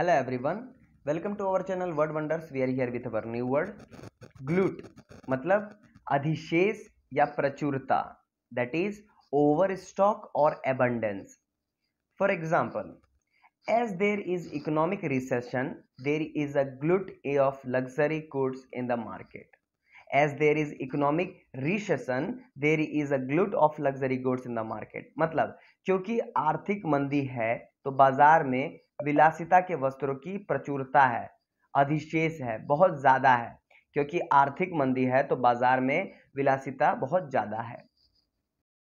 hello everyone welcome to our channel word wonders we are here with our new word glut मतलब अधिशेष या प्रचुरता that is overstock or abundance for example as there is economic recession there is a glut of luxury goods in the market as there is economic recession there is a glut of luxury goods in the market मतलब क्योंकि आर्थिक मंदी है तो बाजार में विलासिता के वस्त्रों की प्रचुरता है अधिशेष है बहुत ज़्यादा है क्योंकि आर्थिक मंदी है तो बाजार में विलासिता बहुत ज़्यादा है